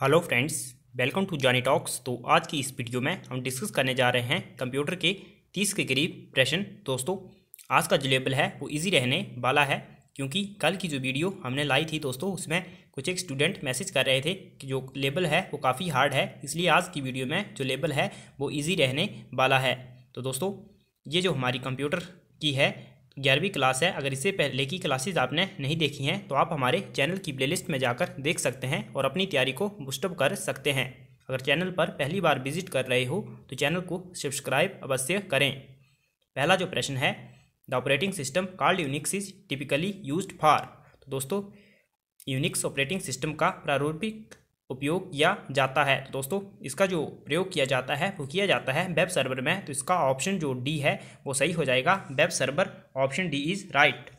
hello friends welcome to Johnny talks तो आज की इस वीडियो में हम डिस्कस करने जा रहे हैं कंप्यूटर के तीस के करीब प्रश्न दोस्तों आज का जो लेबल है वो इजी रहने वाला है क्योंकि कल की जो वीडियो हमने लाई थी दोस्तों उसमें कुछ एक स्टूडेंट मैसेज कर रहे थे कि जो लेबल है वो काफ़ी हार्ड है इसलिए आज की वीडियो में जो लेबल है वो ईजी रहने वाला है तो दोस्तों ये जो हमारी कंप्यूटर की है ग्यारहवीं क्लास है अगर इससे पहले की क्लासेज आपने नहीं देखी हैं तो आप हमारे चैनल की प्लेलिस्ट में जाकर देख सकते हैं और अपनी तैयारी को बुस्टअप कर सकते हैं अगर चैनल पर पहली बार विजिट कर रहे हो तो चैनल को सब्सक्राइब अवश्य करें पहला जो प्रश्न है the operating system called Unix is typically use for तो दोस्तों यूनिक्स ऑपरेटिंग सिस्टम का प्रारूपिक उपयोग किया जाता है तो दोस्तों इसका जो प्रयोग किया जाता है वो किया जाता है वेब सर्वर में तो इसका ऑप्शन जो डी है वो सही हो जाएगा web server option D is right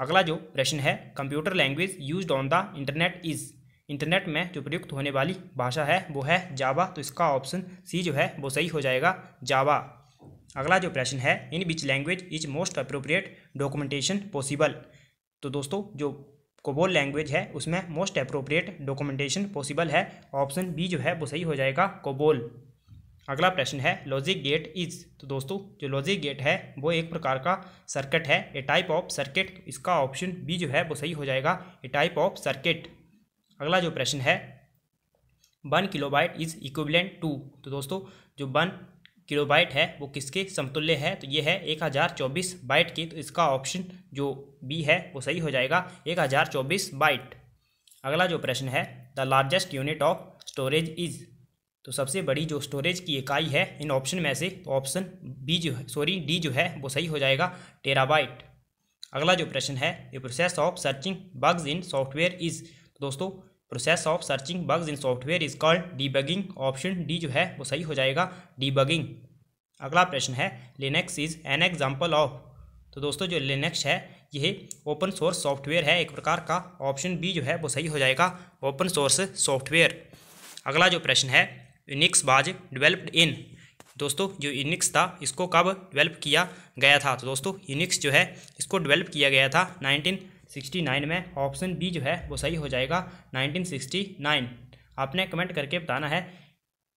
अगला जो प्रश्न है computer language use on the internet is internet में जो प्रयुक्त होने वाली भाषा है वो है जावा तो इसका ऑप्शन सी जो है वो सही हो जाएगा जावा अगला जो प्रश्न है in which language is most appropriate documentation possible तो दोस्तों जो कोबोल लैंग्वेज है उसमें मोस्ट अप्रोप्रिएट डॉक्यूमेंटेशन पॉसिबल है ऑप्शन बी जो है वो सही हो जाएगा कोबोल अगला प्रश्न है लॉजिक गेट इज तो दोस्तों जो लॉजिक गेट है वो एक प्रकार का सर्किट है ए टाइप ऑफ सर्किट तो इसका ऑप्शन बी जो है वो सही हो जाएगा ए टाइप ऑफ सर्किट अगला जो प्रश्न है one kilobyte is equivalent to तो दोस्तों जो वन किलोबाइट है वो किसके समतुल्य है तो ये है एक हज़ार चौबीस बाइट की तो इसका ऑप्शन जो बी है वो सही हो जाएगा एक हज़ार चौबीस बाइट अगला जो प्रश्न है the largest unit of storage is तो सबसे बड़ी जो स्टोरेज की इकाई है इन ऑप्शन में से तो ऑप्शन बी जो है सॉरी डी जो है वो सही हो जाएगा टेराबाइट अगला जो प्रश्न है a process of searching bugs in software is तो दोस्तों process of searching bugs in software is called debugging option D जो है वो सही हो जाएगा डीबगिंग अगला प्रश्न है Linux is an example of तो दोस्तों जो लिनक्स है यह ओपन सोर्स सॉफ्टवेयर है एक प्रकार का ऑप्शन बी जो है वो सही हो जाएगा ओपन सोर्स सॉफ्टवेयर अगला जो प्रश्न है यूनिक्स बाज डेवलप्ड इन दोस्तों जो यूनिक्स था इसको कब डेवलप किया गया था तो दोस्तों यूनिक्स जो है इसको डेवलप किया गया था नाइनटीन 69 में ऑप्शन बी जो है वो सही हो जाएगा 1969 आपने कमेंट करके बताना है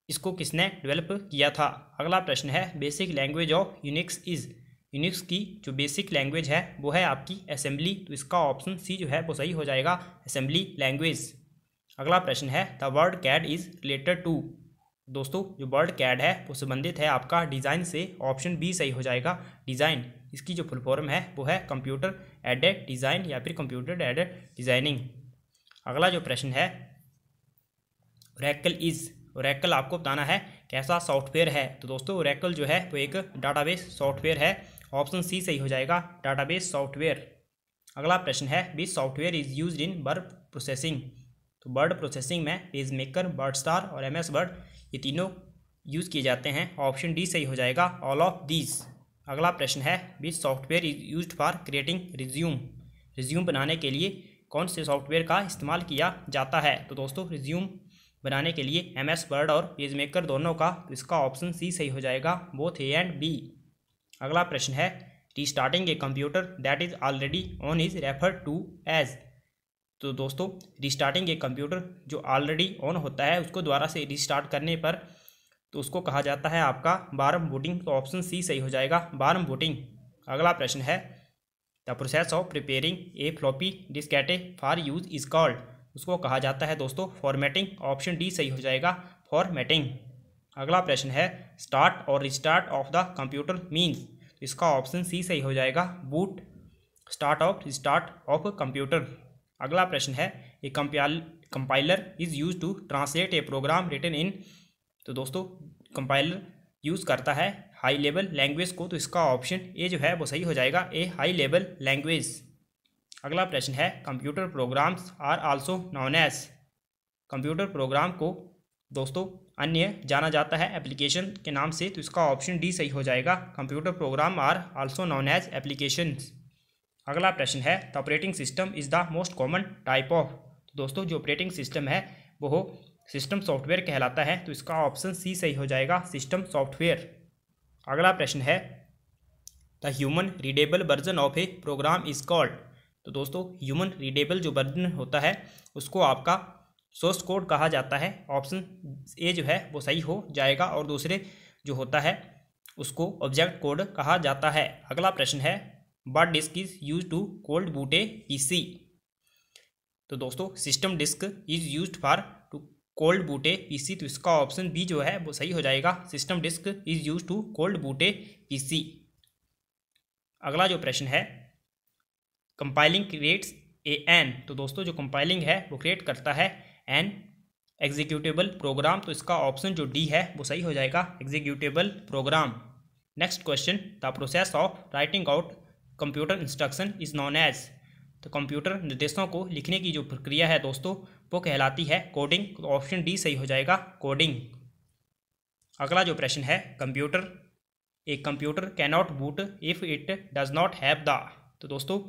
इसको किसने डेवलप किया था अगला प्रश्न है basic language of Unix is Unix की जो बेसिक लैंग्वेज है वो है आपकी असेंबली तो इसका ऑप्शन सी जो है वो सही हो जाएगा असेंबली लैंग्वेज अगला प्रश्न है the word CAD is related to दोस्तों जो बर्ड कैड है वो संबंधित है आपका डिज़ाइन से ऑप्शन बी सही हो जाएगा डिज़ाइन इसकी जो फुल फॉर्म है वो है कंप्यूटर एडेड डिज़ाइन या फिर कंप्यूटर एडेड डिज़ाइनिंग अगला जो प्रश्न है रैकल इज़ ओरेकल आपको बताना है कैसा सॉफ्टवेयर है तो दोस्तों ओरेकल जो है वो एक डाटाबेस सॉफ्टवेयर है ऑप्शन सी सही हो जाएगा डाटाबेस सॉफ्टवेयर अगला प्रश्न है B software is use in word processing तो बर्ड प्रोसेसिंग में पेज मेकर बर्ड स्टार और एम एस बर्ड ये तीनों यूज़ किए जाते हैं ऑप्शन डी सही हो जाएगा ऑल ऑफ दीज अगला प्रश्न है which software is use for creating resume resume बनाने के लिए कौन से सॉफ्टवेयर का इस्तेमाल किया जाता है तो दोस्तों रिज्यूम बनाने के लिए एम एस वर्ड और पेज मेकर दोनों का तो इसका ऑप्शन सी सही हो जाएगा बोथ ए एंड बी अगला प्रश्न है restarting a computer that is already on is refer to as तो दोस्तों रिस्टार्टिंग एक कंप्यूटर जो ऑलरेडी ऑन होता है उसको दोबारा से रिस्टार्ट करने पर तो उसको कहा जाता है आपका बारम बूटिंग तो ऑप्शन सी सही हो जाएगा बारम बूटिंग अगला प्रश्न है the process of preparing a floppy diskette for use is called उसको कहा जाता है दोस्तों फॉर्मेटिंग ऑप्शन डी सही हो जाएगा फॉर्मेटिंग अगला प्रश्न है स्टार्ट और restart of the computer means इसका ऑप्शन सी सही हो जाएगा boot start of restart of computer अगला प्रश्न है a compile compiler is use to translate a program written in तो दोस्तों कंपाइलर यूज़ करता है हाई लेवल लैंग्वेज को तो इसका ऑप्शन ए जो है वो सही हो जाएगा ए हाई लेवल लैंग्वेज अगला प्रश्न है computer programs are also known as computer program को दोस्तों अन्य जाना जाता है एप्लीकेशन के नाम से तो इसका ऑप्शन डी सही हो जाएगा computer program are also known as applications अगला प्रश्न है the operating system is the most common type of तो दोस्तों जो ऑपरेटिंग सिस्टम है वो सिस्टम सॉफ्टवेयर कहलाता है तो इसका ऑप्शन सी सही हो जाएगा सिस्टम सॉफ्टवेयर अगला प्रश्न है the human readable version of a program is called तो दोस्तों ह्यूमन रीडेबल जो वर्जन होता है उसको आपका सोर्स कोड कहा जाता है ऑप्शन ए जो है वो सही हो जाएगा और दूसरे जो होता है उसको ऑब्जेक्ट कोड कहा जाता है अगला प्रश्न है but disk is use to cold boot a PC तो दोस्तों system disk is use for to cold boot a PC तो इसका ऑप्शन बी जो है वो सही हो जाएगा system disk is use to cold boot a PC अगला जो प्रश्न है कंपाइलिंग क्रिएट्स ए एन तो दोस्तों जो कंपाइलिंग है वो क्रिएट करता है एन एग्जीक्यूटेबल प्रोग्राम तो इसका ऑप्शन जो डी है वो सही हो जाएगा executable program next question the process of writing out computer instruction is known as तो कंप्यूटर निर्देशों को लिखने की जो प्रक्रिया है दोस्तों वो कहलाती है कोडिंग तो ऑप्शन डी सही हो जाएगा कोडिंग अगला जो प्रश्न है कंप्यूटर एक computer cannot boot if it does not have the तो दोस्तों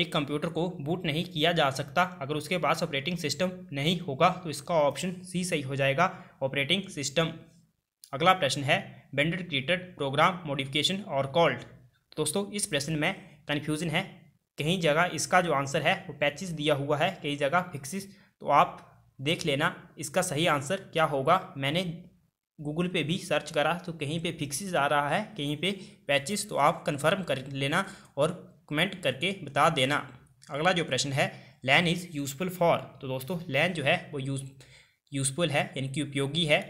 एक कंप्यूटर को बूट नहीं किया जा सकता अगर उसके पास ऑपरेटिंग सिस्टम नहीं होगा तो इसका ऑप्शन सी सही हो जाएगा ऑपरेटिंग सिस्टम अगला प्रश्न है बेंडेड created program modification are called दोस्तों इस प्रश्न में कन्फ्यूज़न है कहीं जगह इसका जो आंसर है वो पैचिस दिया हुआ है कई जगह फिक्सिस तो आप देख लेना इसका सही आंसर क्या होगा मैंने गूगल पे भी सर्च करा तो कहीं पे फिक्सिस आ रहा है कहीं पे पैचिस तो आप कंफर्म कर लेना और कमेंट करके बता देना अगला जो प्रश्न है लैन इज़ यूज़फुल फॉर तो दोस्तों लैन जो है वो यूज यूज़फुल है यानी कि उपयोगी है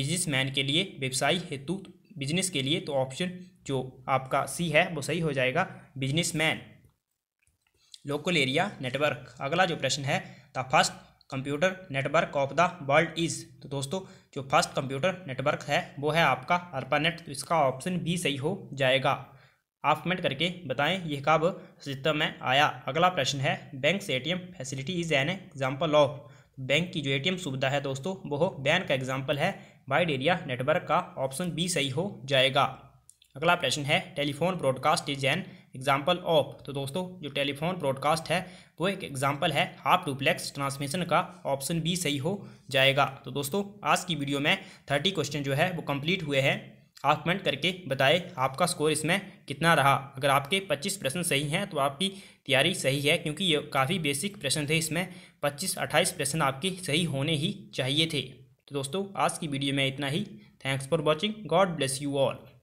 बिजनेसमैन के लिए व्यवसायी हेतु बिजनेस के लिए तो ऑप्शन जो आपका सी है वो सही हो जाएगा मैन लोकल एरिया नेटवर्क अगला जो प्रश्न है the first computer network of the world is तो दोस्तों जो फर्स्ट कंप्यूटर नेटवर्क है वो है आपका अर्पानेट तो इसका ऑप्शन भी सही हो जाएगा आप कमेंट करके बताएं यह कब सिस्टम में आया अगला प्रश्न है बैंक से ATM facility is an example of bank की जो एटीएम सुविधा है दोस्तों वो बैन का एग्जाम्पल है वाइड एरिया नेटवर्क का ऑप्शन बी सही हो जाएगा अगला प्रश्न है telephone broadcast is an example of तो दोस्तों जो टेलीफोन ब्रॉडकास्ट है वो एक एग्जाम्पल है हाफ डुप्लेक्स ट्रांसमिशन का ऑप्शन बी सही हो जाएगा तो दोस्तों आज की वीडियो में थर्टी क्वेश्चन जो है वो कंप्लीट हुए हैं आप कमेंट करके बताएं आपका स्कोर इसमें कितना रहा अगर आपके 25 प्रश्न सही हैं तो आपकी तैयारी सही है क्योंकि ये काफ़ी बेसिक प्रश्न थे इसमें 25-28 प्रश्न आपके सही होने ही चाहिए थे तो दोस्तों आज की वीडियो में इतना ही thanks for watching god bless you all